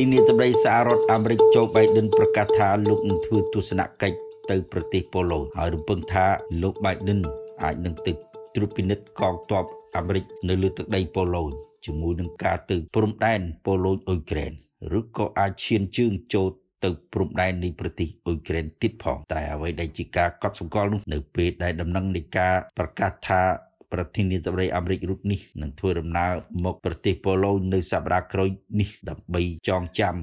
ធានាតំបន់សហរដ្ឋអាមេរិកโจ Biden ប្រកាសថាលោកនឹងធ្វើទស្សនកិច្ចទៅប្រទេសប៉ូឡូហើយរំពឹងថាលោក Biden អាចនឹងទៅត្រួតពិនិត្យកងទ័ពអាមេរិកនៅលើទឹកដីប៉ូឡូជាមួយនឹងការទៅព្រំដែនប៉ូឡូអ៊ុយក្រែនឬក៏អាចឈានជើងចូលទៅព្រំដែននៃប្រទេសអ៊ុយក្រែនទៀតផង តែអ្វីដែលជាការកត់សម្គាល់នោះនៅពេលដែលដំណឹងនៃការប្រកាសថាប្រធានាធិបតីអាមេរិករូបនេះនឹងធ្វើដំណើរមកប្រទេសប៉ូឡូញនៅសប្តាហ៍ក្រោយនេះដើម្បីចងចាំ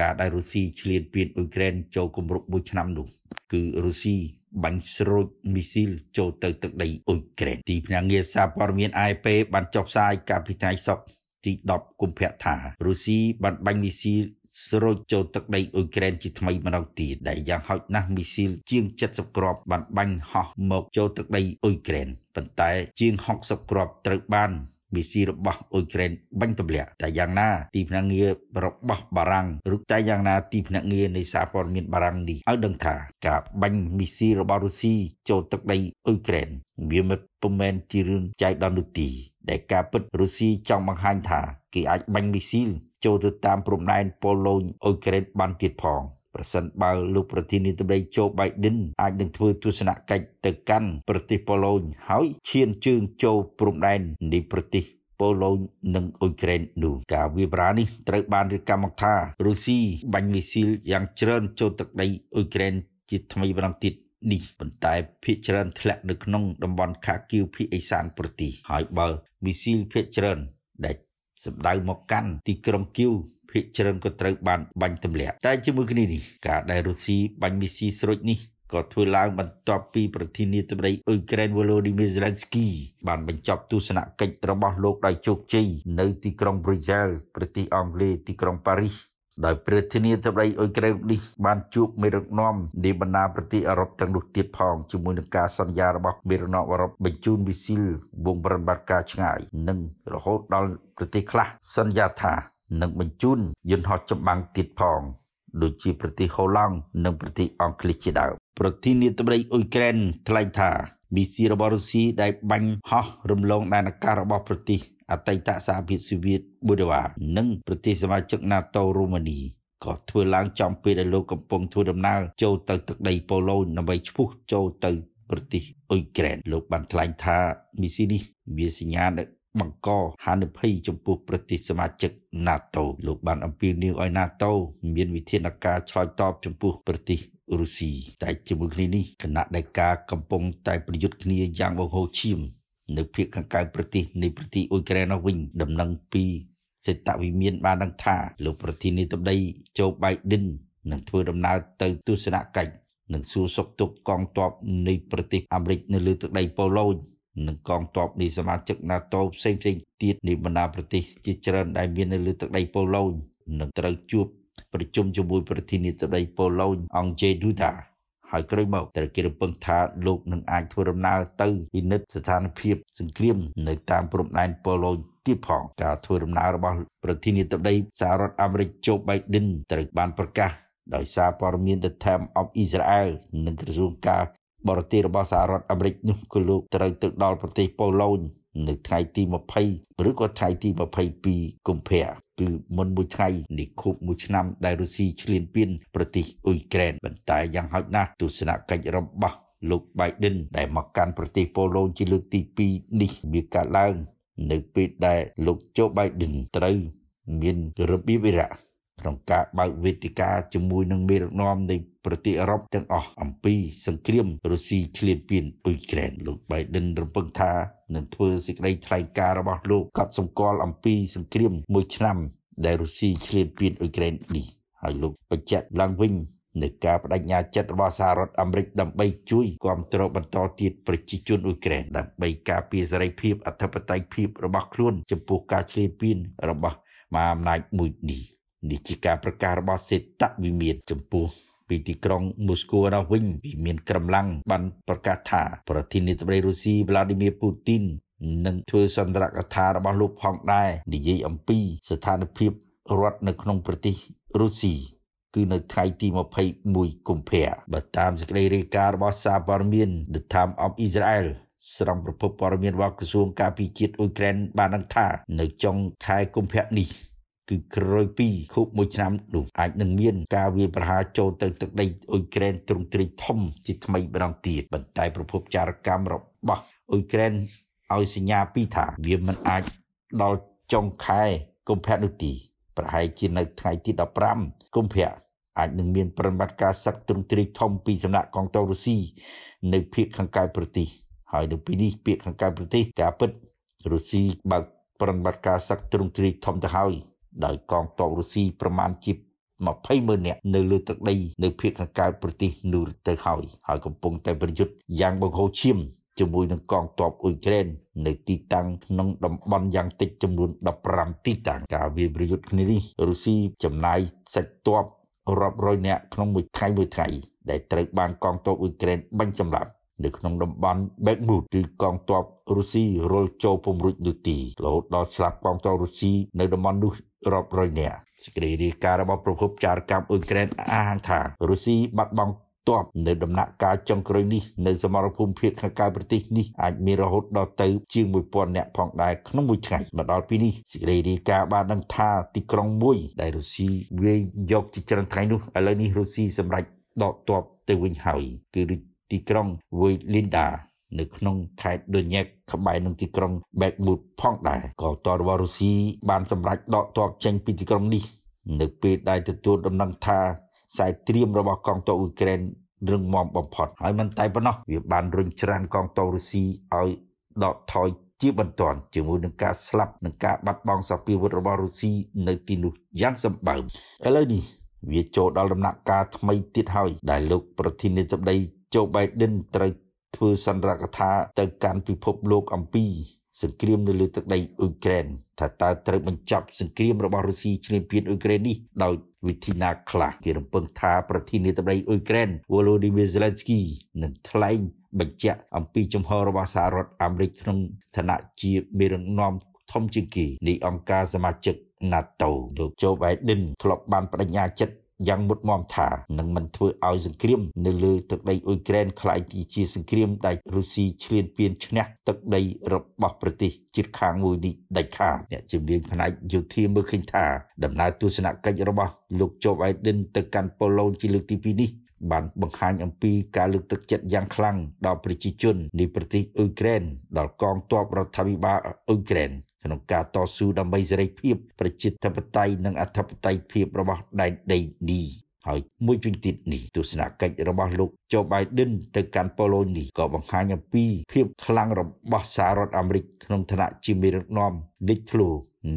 ការដែលរុស្ស៊ីឈ្លានពានអ៊ុយក្រែនចូលគម្រប់មួយឆ្នាំនោះគឺរុស្ស៊ីបាញ់ស្រូចមីស៊ីលចូលទៅទឹកដីអ៊ុយក្រែនទីភ្នាក់ងារសារព័ត៌មាន AFP បានចុះផ្សាយកាលពីថ្ងៃសុក្រទី10កុម្ភៈថារុស្ស៊ីបានបាញ់មីស៊ីលស្រោចចូលទឹកដីអ៊ុយក្រែនជាថ្មីម្ដងទៀតដែលយ៉ាងហោចណាស់មីស៊ីល ជាង70គ្រាប់ បានបាញ់ហោះមកចូលទឹកដីអ៊ុយក្រែនប៉ុន្តែ ជាង60គ្រាប់ត្រូវបានមីស៊ីរបស់អ៊ុយក្រែនបាញ់ទម្លាក់តែយ៉ាងណា ទីភ្នាក់ងាររបស់បារាំងឬតែយ៉ាងណាទីភ្នាក់ងារនៃសារព័ត៌មានបារាំងនេះឲ្យដឹងថាការបាញ់មីស៊ីរបស់រុស្ស៊ីចូលទឹកដីអ៊ុយក្រែនវាមិនពុំមែនជារឿងចៃដន្យនោះទេដែលការពិតរុស្ស៊ីចង់បង្ហាញថាគេអាចបាញ់មីស៊ីលចូលទៅតាមព្រំដែនប៉ូឡូញអ៊ុយក្រែនបានទៀតផង។ប្រសិនបើលោកប្រធានាធិបតីโจ Biden អាចនឹងធ្វើទស្សនកិច្ចទៅកាន់ប្រទេសប៉ូឡូញហើយឈានជើងចូលព្រំដែននៃប្រទេសប៉ូឡូញនិងអ៊ុយក្រែននោះការវាយប្រហារនេះ ត្រូវបានរាជកម្មថារុស្ស៊ីបាញ់មីស៊ីលយ៉ាងច្រើនចូលទឹកដីអ៊ុយក្រែនជាថ្មីម្ដងទៀតនេះប៉ុន្តែភ ieck ច្រើនធ្លាក់នៅក្នុងតំបន់ខាគីវភ ieck អេសានប្រទេសហើយបើមីស៊ីលភ ieck ច្រើនដែលសម្ដៅមកកាន់ទីក្រុងគីវភាគច្រើនក៏ត្រូវបានបាញ់ទម្លាក់ តែជាមួយគ្នានេះការដែលរុស្ស៊ីបាញ់មីស៊ីស្រុចនេះក៏ធ្វើឡើងបន្ទាប់ពីប្រធានាធិបតីអ៊ុយក្រែនវ៉ូឡូឌីមៀរហ្សេឡិនស្គីបានបញ្ចប់ទស្សនកិច្ចរបស់លោកដោយជោគជ័យនៅទីក្រុងប្រ៊ុយសែលប្រទេសអង់គ្លេសទីក្រុងប៉ារីសដោយប្រធានាធិបតីអ៊ុយក្រែននេះ បានជួបមេរងនាំនៃបណ្ដាប្រទេសអឺរ៉ុបទាំងនោះទៀតផងជាមួយនឹងការសន្យារបស់មេរងនាំអឺរ៉ុបបញ្ជូនវិស៊ីលវងប្រតិបត្តិការឆ្ងាយ និងរហូតដល់ប្រទេសខ្លះសន្យាថានិងបញ្ជូនយន្តហោះចម្បាំងទៀតផងដូចជាប្រទេសហូឡង់និងប្រទេសអង់គ្លេសជាដើមប្រធានាធិបតីអ៊ុយក្រែនថ្លែងថាមីស៊ីរបស់រុស្ស៊ីដែលបាញ់ហោះរំលងដែនអាកាសរបស់ប្រទេសអតីតសហភាពសូវៀតប៊ូឌីវ៉ានិងប្រទេសសមាជិក NATO រូម៉ានីក៏ធ្វើឡើងចំពេលដែលលោកកំពុងធ្វើដំណើរចូលទៅទឹកដីប៉ូឡូញដើម្បីឈ្មោះចូលទៅប្រទេសអ៊ុយក្រែនលោកបានថ្លែងថា មីស៊ីនេះវាសញ្ញាដែលបង្កហានិភ័យចំពោះ ប្រទេសសមាជិក NATO លោកបានអំពាវនាវឲ្យ NATO មានវិធានការឆ្លើយតបចំពោះប្រទេសរុស្ស៊ីតែជាមួយគ្នានេះគណៈ đại ការកំពុងតែប្រយុទ្ធគ្នាយ៉ាងបង្ហូរឈាម នៅភាគខាងកើតប្រទេស នៃប្រទេសអ៊ុយក្រែននោះវិញ ដំណឹងពីសេតវិមាន បានដឹងថាលោកប្រធានាធិបតីโจ Biden នឹងធ្វើដំណើរទៅទស្សនកិច្ចនិងសួរសុខទុក្ខកងទ័ពនៃប្រទេស អាមេរិក នៅលើទឹកដីប៉ូឡូញនិងកងទ័ពនៃសមាជិក NATO ផ្សេងៗទៀតនៃបណ្ដាប្រទេសជាច្រើនដែលមាននៅលើទឹកដីប៉ូឡូញនឹងត្រូវជួបប្រជុំជាមួយប្រធានាធិបតីប៉ូឡូញអង់ជេឌូដាហើយក្រោយមកត្រូវគេរំពឹងថាលោកនឹងអាចធ្វើដំណើរទៅពិនិត្យស្ថានភាព សង្គ្រាម នៅតាមព្រំដែនប៉ូឡូញទៀតផងការធ្វើដំណើររបស់ ប្រធានាធិបតីសហរដ្ឋអាមេរិកជូបៃដិនត្រូវបានប្រកាស ដោយសារព័ត៌មាន The Times of Israel និងក្រសួងការបរទេសរបស់សហរដ្ឋអាមេរិកនោះក៏លោកត្រូវទៅដល់ប្រទេសប៉ូឡូញនៅថ្ងៃទី20ឬក៏ថ្ងៃទី22កុម្ភៈគឺមុនមួយថ្ងៃនេះខូបមួយឆ្នាំដែលរុស្ស៊ីឈ្លានពានប្រទេសអ៊ុយក្រែនបន្តែយ៉ាងហោចណាស់ទស្សនកិច្ចរបស់លោក Biden ដែលមកកាន់ប្រទេសប៉ូឡូញជាលើកទី2នេះវាកើតឡើងនៅពេលដែលលោក Joe Biden ត្រូវ មានរបៀបវិរៈក្នុងការបើកវេទិកាជាមួយនឹងមេដឹកនាំនៃប្រទេសអឺរ៉ុបទាំងអស់អំពីសង្គ្រាមរុស្ស៊ីឈ្លានពានអ៊ុយក្រែនលោក Biden រំពឹងថានឹងធ្វើសេចក្តីថ្លែងការណ៍របស់លោកកត់សម្គាល់អំពីសង្គ្រាមមួយឆ្នាំ ដែលរុស្ស៊ីឈ្លានពានអ៊ុយក្រែននេះហើយលោកបញ្ជាក់ឡើងវិញនៃការបដិញ្ញាចិត្តរបស់សហរដ្ឋអាមេរិកដើម្បីជួយគ្រប់គ្រងបន្តទៀតប្រជាជនអ៊ុយក្រែនដើម្បីការពារសេរីភាពអធិបតេយ្យភាពរបស់ខ្លួន ចំពោះការឈ្លានពានរបស់មហាអំណាចមួយនេះនេះជាការប្រកាសរបស់សេតវិមានចំពោះពីទីក្រុងមូស្គូនោះវិញវាមានក្រមឡាំងបានប្រកាសថាប្រធានាធិបតីរុស្ស៊ីវ្លាឌីមៀពូទីននឹងធ្វើសន្ទរកថារបស់លោកផងដែរ និយាយអំពីស្ថានភាពរដ្ឋនៅក្នុងប្រទេសរុស្ស៊ីគឺនៅថ្ងៃទី21កុម្ភៈបើតាមសេចក្តីរាយការណ៍របស់សារព័ត៌មាន The Times of Israel ស្រង់ប្រភពព័ត៌មានរបស់ក្រសួងការពារជាតិអ៊ុយក្រែនបានដឹងថានៅចុងខែកុម្ភៈនេះគឺក្រោយពីខូបមួយឆ្នាំនោះអាចនឹងមានការវាយប្រហារចូលទៅទឹកដីអ៊ុយក្រែនទ្រង់ទ្រាយធំ ជាថ្មីម្ដងទៀតប៉ុន្តែប្រភពចារកម្មរបស់អ៊ុយក្រែនឲ្យសញ្ញាពីថាវាមិនអាចដល់ចុងខែកុម្ភៈនោះទីប្រហែលជានៅថ្ងៃទី15កុម្ភៈអាចនឹងមានប្រតិបត្តិការសឹកទ្រង់ទ្រាយធំពីសំណាក់កងទ័ពរុស្ស៊ីនៅភូមិខាងកើតប្រទេសហើយនៅពីនេះភូមិខាងកើតប្រទេសការពិតរុស្ស៊ីបើកប្រតិបត្តិការសឹកទ្រង់ទ្រាយធំទៅហើយដោយកងទ័ពរុស្ស៊ីប្រមាណជា200,000នាក់នៅលើទឹកដីនៅភូមិខាងកើតប្រទេសនូរទៅហើយ ហើយកំពុងតែប្រយុទ្ធយ៉ាងបង្ហូរឈាមជាមួយនឹងកងទ័ពអ៊ុយក្រែននៅទីតាំងក្នុងតំបន់យ៉ាងតិចចំនួន15ទីតាំងការវាយប្រយុទ្ធគ្នានេះរុស្ស៊ីចំណាយសាច់ទ័ពរាប់រយនាក់ក្នុងមួយថ្ងៃមួយថ្ងៃដែលត្រូវបានកងទ័ពអ៊ុយក្រែនបាញ់សម្លាប់នៅក្នុងតំបន់ Bakhmut គឺកងទ័ពរុស្ស៊ីរុលចូលពំរុចនោះទីរហូតដល់ស្លាប់កងទ័ពរុស្ស៊ីនៅតំបន់នោះរាប់រយនាក់សេចក្តីរាយការណ៍របស់ប្រភពចារកម្មអ៊ុយក្រែនអះអាងថារុស្ស៊ីបាត់បង់ទ័ពនៅដំណាក់កាលចុងក្រោយនេះនៅសមរភូមិភាគខាងកើតប្រទេសនេះអាចមានរហូតដល់ទៅជាង1000នាក់ផងដែរក្នុងមួយថ្ងៃមកដល់ពេលនេះសេចក្តីរាយការណ៍បានដឹងថាទីក្រុងមួយ ដែលរុស្ស៊ីវាយយកជាច្រើនថ្ងៃនោះឥឡូវនេះរុស្ស៊ីសម្រេចដកទ័ពទៅវិញហើយគឺទីក្រុង Vlynda នៅក្នុងខេត្តដូញេកក្បែរនឹងទីក្រុង Bakhmut ផងដែរក៏តរវ៉ារុស៊ីបានសម្រេចដកទ័ពចេញពីទីក្រុងនេះ នៅ ពេលដែលទទួលដំណឹងថាខ្សែត្រៀមរបស់កងទ័ពអ៊ុយក្រែនរឹងមាំបំផុតហើយមិនតែប៉ុណ្ណោះវាបានរុញច្រានកងទ័ពរុស្ស៊ីឲ្យដកថយជាបន្ទាន់ជាមួយនឹងការស្លាប់និងការបាត់បង់សពាវុធរបស់រុស្ស៊ីនៅទីនោះយ៉ាងសម្បើមឥឡូវនេះវាចូលដល់ដំណាក់កាលថ្មីទៀតហើយ ដែលលោកប្រធានាធិបតីជូបៃដិនត្រូវធ្វើសន្និរដ្ឋាទៅកាន់ពិភពលោកអំពី សង្គ្រាមនៅលើទឹកដីអ៊ុយក្រែនថាតើត្រូវបញ្ចប់សង្គ្រាមរបស់រុស្ស៊ីឈ្លានពានអ៊ុយក្រែននេះដោយវិធីណាខ្លះគេរំពឹងថាប្រធានាធិបតីអ៊ុយក្រែន Volodymyr Zelensky នឹងថ្លែងបញ្ជាក់អំពីជំហររបស់សហរដ្ឋអាមេរិកក្នុងឋានៈជាមេដឹកនាំ ធំជាងគេនៃអង្គការសមាជិក NATO លោក Joe Biden ធ្លាប់បានបដិញ្ញាចិត្តយ៉ាងមុតមមថានឹងមិនធ្វើឲ្យសង្គ្រាមនៅលើទឹកដីអ៊ុយក្រែនក្លាយជាសង្គ្រាមដែលរុស្ស៊ីឈ្លានពានឈ្នះទឹកដីរបស់ប្រទេសជាតិខាងមួយនេះដាច់ខាតអ្នកជំនាញផ្នែកយោធាមើលឃើញថាដំណើរទស្សនកិច្ចរបស់លោកជូបអៃដិនទៅកាន់ប៉ូឡូនជាលើកទី2នេះបានបង្ហាញអំពីការលើកទឹកចិត្តយ៉ាងខ្លាំងដល់ប្រជាជននៃប្រទេសអ៊ុយក្រែនដល់កងទ័ពរដ្ឋាភិបាលអ៊ុយក្រែនក្នុងការតស៊ូដើម្បីសេរីភាពប្រជាធិបតេយ្យនិងអធិបតេយ្យភាពរបស់ដែនដីនេះហើយមួយវិញទៀតនេះទស្សនកិច្ចរបស់ លោកជូបៃដិន ទៅកាន់ប៉ូឡូនេះក៏បង្ហាញអំពី ភាពខ្លាំងរបស់សហរដ្ឋអាមេរិកក្នុងឋានៈជាមេដឹកនាំលេចធ្លោ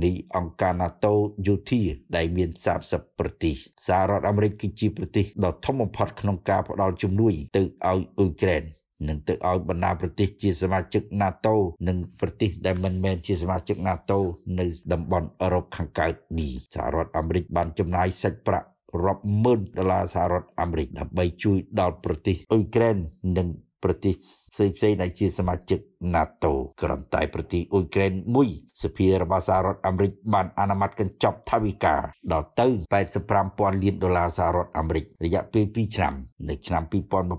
នៃអង្គការ NATO យោធាដែលមាន30ប្រទេសសហរដ្ឋអាមេរិកគឺជាប្រទេសដ៏ធំបំផុតក្នុងការផ្តល់ជំនួយទៅឲ្យអ៊ុយក្រែននឹងទៅឲ្យបណ្ដាប្រទេសជាសមាជិក NATO និងប្រទេសដែលមិនមែនជាសមាជិក NATO នៅតំបន់អឺរ៉ុបខាងកើតនេះសហរដ្ឋអាមេរិកបានចំណាយសាច់ប្រាក់រាប់ម៉ឺនដុល្លារសហរដ្ឋអាមេរិកដើម្បីជួយដល់ប្រទេសអ៊ុយក្រែននិងប្រទេសផ្សេងផ្សេងដែលជាសមាជិក NATO ក្រំតែប្រទេសអ៊ុយក្រែនមួយសភារបស់សហរដ្ឋអាមេរិកបានអនុម័តកញ្ចប់ថវិកាដល់ទៅ85,000លានដុល្លារសហរដ្ឋអាមេរិក រយៈពេល2ឆ្នាំនៅឆ្នាំ2022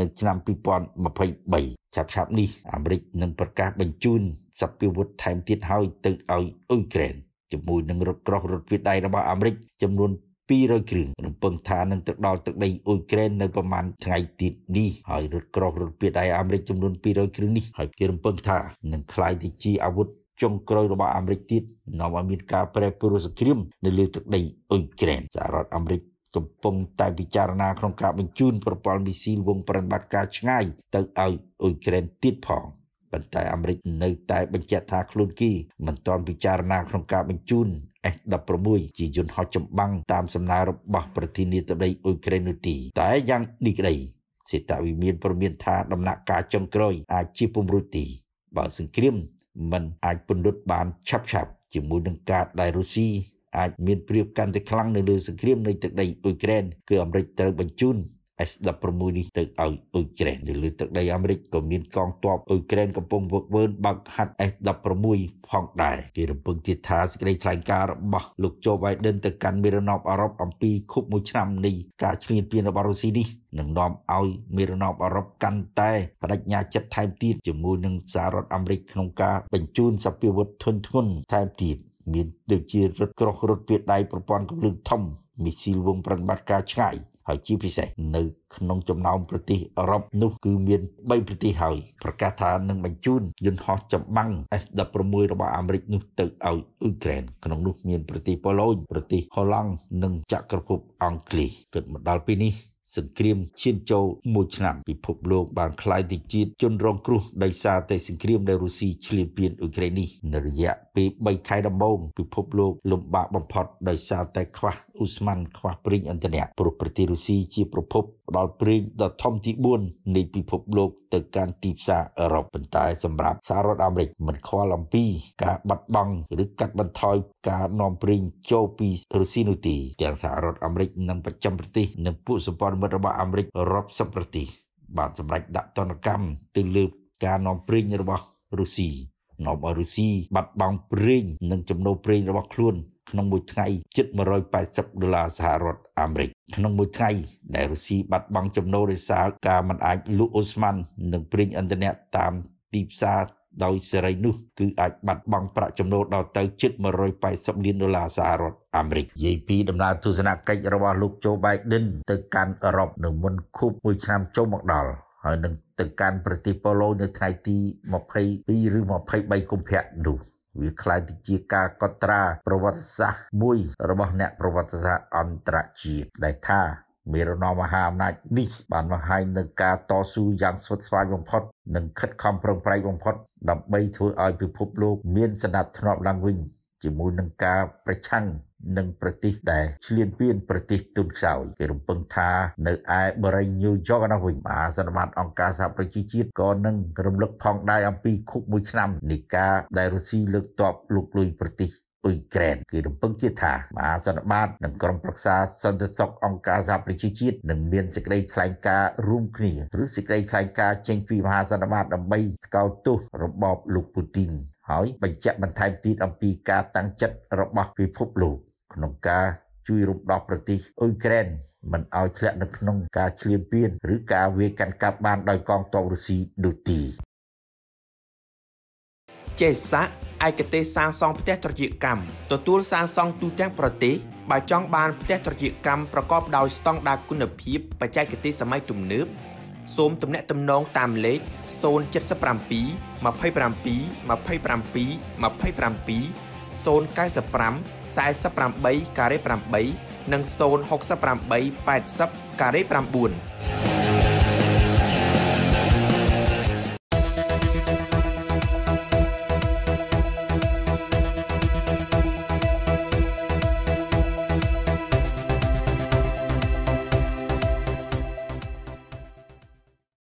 និងឆ្នាំ2023ឆាប់ឆាប់នេះអាមេរិកនឹងប្រកាសបញ្ជូនសព្វាវុធថែមទៀតឲ្យទៅឲ្យអ៊ុយក្រែនជាមួយនឹងរថក្រោះរថភៀដដៃរបស់អាមេរិកចំនួន200គ្រឿងរំពឹងថានឹងទៅដល់ទឹកដីអ៊ុយក្រែននៅប្រមាណថ្ងៃទៀតនេះហើយរថក្រោះរថពាតដៃអាមេរិកចំនួន200គ្រឿងនេះហើយគេរំពឹងថានឹងក្លាយទៅជាអាវុធចុងក្រោយរបស់អាមេរិកទៀតនាំឲ្យមានការប្រែប្រួលសង្គ្រាមនៅលើទឹកដីអ៊ុយក្រែនសហរដ្ឋអាមេរិកកំពុងតែពិចារណាក្នុងការបញ្ជូនប្រព័ន្ធមីស៊ីលវងប្រតិបត្តិការឆ្ងាយទៅឲ្យអ៊ុយក្រែនទៀតផងប៉ុន្តែអាមេរិកនៅ តែបញ្ជាក់ថាខ្លួនគីមិនទាន់ពិចារណាក្នុងការបញ្ជូន S-16 ជាយន្តហោះចម្បាំងតាមសំណើរបស់ប្រធានាធិបតីអ៊ុយក្រែននោះទីតែយ៉ាងនេះក្តីសេតាវិមានប្រមានថាដំណាក់កាលចុងក្រោយ អាចជាពំរុទី បើសង្គ្រាមมันអាចពន្លត់បានឆាប់ឆាប់ជាមួយនឹងការដែលរុស្ស៊ីអាចមានព្រៀបកាន់តែខ្លាំងនៅលើសង្គ្រាមនៅទឹកដីអ៊ុយក្រែនគឺអាមេរិកត្រូវបញ្ជូន S16 នេះទៅឲ្យអ៊ុយក្រែននៅលើទឹកដីអាមេរិកក៏មានកងទ័ពអ៊ុយក្រែនកំពុងវឹកវើបើកហាត់ S16 ផងដែរគេរំពឹងទៀតថាសេចក្តីថ្លែងការណ៍របស់លោកโจ Biden ទៅកាន់មេរណបអឺរ៉ុបអំពីខុបមួយឆ្នាំនៃការឈ្លានពានរបស់រុស្ស៊ីនេះនឹងនាំឲ្យមេរណបអឺរ៉ុបកាន់តែបដិញ្ញាចិត្តថែមទៀតជាមួយនឹងសហរដ្ឋអាមេរិកក្នុងការបញ្ជូនសព្វាវុធធនធ្ងន់ថែមទៀតមានដូចជារថក្រោះរថពាដដៃប្រព័ន្ធកម្លាំងធំមីស៊ីលវងប្រតិបត្តិការឆ្ងាយហើយជាពិសេសនៅ ក្នុងចំណោមប្រទេសអឺរ៉ុបនោះគឺមាន3ប្រទេសហើយប្រកាសថានឹងបញ្ជូន យន្តហោះចម្បាំង F16 របស់អាមេរិកនោះទៅឲ្យអ៊ុយក្រែនក្នុងនោះមានប្រទេសប៉ូឡូញប្រទេសហូឡង់និងចក្រភព អង់គ្លេសគិតមកដល់ពេលនេះសង្គ្រាមឈានចូលមួយឆ្នាំពិភពលោកបានខ្លាយទៅជាជនរងគ្រោះដោយសារតែសង្គ្រាមដែលរុស្ស៊ីឈ្លានពានអ៊ុយក្រែននេះនៅរយៈពេល3ខែដំបូងពិភពលោកលំបាកបំផុតដោយសារតែខ្វះឧស្ម័នខ្វះប្រេងឥន្ធនៈព្រោះប្រទេសរុស្ស៊ីជាប្រភពផ្ដល់ប្រេងដ៏ធំទី4នៃពិភពលោក ទៅកាន់ទីផ្សារអឺរ៉ុបប៉ុន្តែសម្រាប់សហរដ្ឋអាមេរិក មិនខ្វល់អំពីការបាត់បង់ឬកាត់បន្ថយការនាំប្រេងចូលពីរុស្ស៊ីនោះទេទាំងសហរដ្ឋអាមេរិកនិងប្រចាំប្រទេសនិងពួកសម្ព័ន្ធមិត្តរបស់អាមេរិករាប់សិបប្រទេសបានសម្រេចដាក់ទណ្ឌកម្មទៅលើការនាំប្រេងរបស់រុស្ស៊ីនាំឲ្យរុស្ស៊ីបាត់បង់ប្រេងនិងចំណូលប្រេងរបស់ខ្លួនក្នុងមួយថ្ងៃជិត180ដុល្លារសហរដ្ឋអាមេរិក ក្នុងមួយថ្ងៃដែលរុស្ស៊ីបាត់បង់ចំណូលដោយសារការមិនអាចលក់អូស្មန်និងប្រេងឥន្ធនៈតាមទីផ្សារដោយសេរីនោះគឺអាចបាត់បង់ប្រាក់ចំណូលដល់ទៅជិត180លានដុល្លារសហរដ្ឋអាមេរិកនិយាយពីដំណើរទស្សនកិច្ចរបស់លោកโจ Biden ទៅកាន់អឺរ៉ុបនៅមុនខួបមួយឆ្នាំចូលមកដល់ហើយនឹងទៅកាន់ប្រទេសប៉ូឡូនៅថ្ងៃទី22ឬ23កុម្ភៈនោះវាខ្លាយទៅជាការកត់ត្រាប្រវត្តិសាស្ត្រមួយរបស់អ្នកប្រវត្តិសាស្ត្រអន្តរជាតិដែលថាមេរណមហាអំណាចនេះបានបង្ហាញនឹងការតស៊ូយ៉ាងស្វិតស្វាញបំផុតនិងខិតខំប្រឹងប្រែងបំផុតដើម្បីធ្វើឲ្យពិភពលោកមានសណ្ដាប់ធ្នាប់ឡើងវិញជាមួយនឹងការប្រឆាំងនិងប្រទេសដែលឆ្លៀនពៀនប្រទេសទុនខ្សោយគេរំពឹងថា នៅឯបរិញ្ញញូវយ៉កនោះវិញមហាសន្និបាតអង្គការសហប្រជាជាតិក៏នឹងរំលឹកផងដែរអំពីខុបមួយឆ្នាំនៃការដែលរុស្ស៊ីលើកទ័ពលុកលុយប្រទេសអ៊ុយក្រែនគេរំពឹងទៀតថាមហាសន្និបាតនិងក្រុមប្រឹក្សាសន្តិសុខអង្គការសហប្រជាជាតិនឹងមានសេចក្តីថ្លែងការណ៍រួមគ្នាឬសេចក្តីថ្លែងការណ៍ចេញពីមហាសន្និបាតដើម្បីថ្កោលទោសរបបលោកពូទីនហើយបញ្ជាក់បន្ថែមទៀតអំពីការតាំងចិត្តរបស់ពិភពលោកក្នុង ការជួយរំដោះប្រទេសអ៊ុយក្រែនមិនឲ្យធ្លាក់នៅក្នុងការឈ្លានពាន ឬការវាយកាន់កាប់បាន ដោយកងទ័ពរុស្ស៊ីនោះទេចេសាឯកទេសសាងសង់ផ្ទះត្រចៀកកម្មទទួលសាងសង់ទូទាំងប្រទេសបើចង់បានផ្ទះត្រចៀកកម្មប្រកបដោយស្តង់ដារគុណភាពបច្ចេកទេសសម័យទំនើបសូមទំនាក់ទំនងតាមលេខ077 27 27 27 095 48ការ៉េ8និង068 80ការ៉េ9